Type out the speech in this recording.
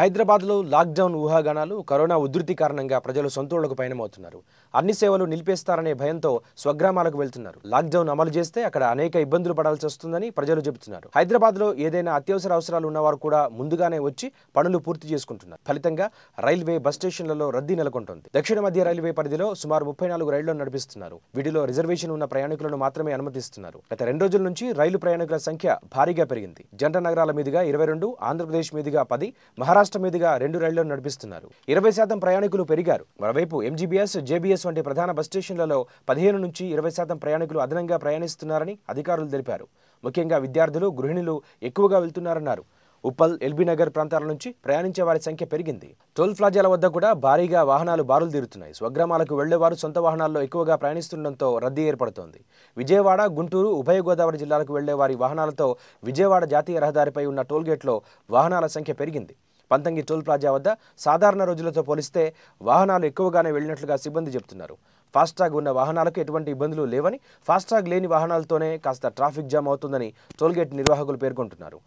హైదరాబాద్లో లాక్డౌన్ ఊహాగానాలు కరోనా ఉధృతి కారణంగా ప్రజలు సొంతూళ్లకు పయనమవుతున్నారు అన్ని సేవలు నిలిపేస్తారనే భయంతో స్వగ్రామాలకు వెళ్తున్నారు లాక్డౌన్ అమలు చేస్తే అక్కడ అనేక ఇబ్బందులు పడాల్సి వస్తుందని ప్రజలు చెబుతున్నారు హైదరాబాద్లో ఏదైనా అత్యవసర అవసరాలు ఉన్నవారు కూడా ముందుగానే వచ్చి పనులు పూర్తి చేసుకుంటున్నారు ఫలితంగా రైల్వే బస్ స్టేషన్లలో రద్దీ నెలకొంటుంది దక్షిణ మధ్య రైల్వే పరిధిలో సుమారు ముప్పై నాలుగు రైళ్లను నడిపిస్తున్నారు వీటిలో రిజర్వేషన్ ఉన్న ప్రయాణికులను మాత్రమే అనుమతిస్తున్నారు గత రెండు రోజుల నుంచి రైలు ప్రయాణికుల సంఖ్య భారీగా పెరిగింది జంట నగరాల మీదుగా ఇరవై రెండు ఆంధ్రప్రదేశ్ మీదుగా పది మహారాష్ట్ర రాష్ట్ర మీదుగా రెండు రైళ్లను నడిపిస్తున్నారు ఇరవై శాతం ప్రయాణికులు పెరిగారు మరోవైపు ఎంజీబీఎస్ జేబీఎస్ వంటి ప్రధాన బస్ స్టేషన్లలో పదిహేను నుంచి ఇరవై శాతం ప్రయాణికులు అదనంగా ప్రయాణిస్తున్నారని అధికారులు తెలిపారు ముఖ్యంగా విద్యార్థులు గృహిణులు ఎక్కువగా వెళ్తున్నారన్నారు ఉప్పల్ ఎల్బీనగర్ ప్రాంతాల నుంచి ప్రయాణించే వారి సంఖ్య పెరిగింది టోల్ ప్లాజాల వద్ద కూడా భారీగా వాహనాలు బారులు తీరుతున్నాయి స్వగ్రామాలకు వెళ్లేవారు సొంత వాహనాల్లో ఎక్కువగా ప్రయాణిస్తుండటంతో రద్దీ ఏర్పడుతోంది విజయవాడ గుంటూరు ఉభయ గోదావరి జిల్లాలకు వెళ్లే వారి వాహనాలతో విజయవాడ జాతీయ రహదారిపై ఉన్న టోల్గేట్లో వాహనాల సంఖ్య పెరిగింది పంతంగి టోల్ ప్లాజా వద్ద సాధారణ రోజులతో పోలిస్తే వాహనాలు ఎక్కువగానే వెళ్ళినట్లుగా సిబ్బంది చెబుతున్నారు ఫాస్టాగ్ ఉన్న వాహనాలకు ఎటువంటి ఇబ్బందులు లేవని ఫాస్టాగ్ లేని వాహనాలతోనే కాస్త ట్రాఫిక్ జామ్ అవుతుందని టోల్గేట్ నిర్వాహకులు పేర్కొంటున్నారు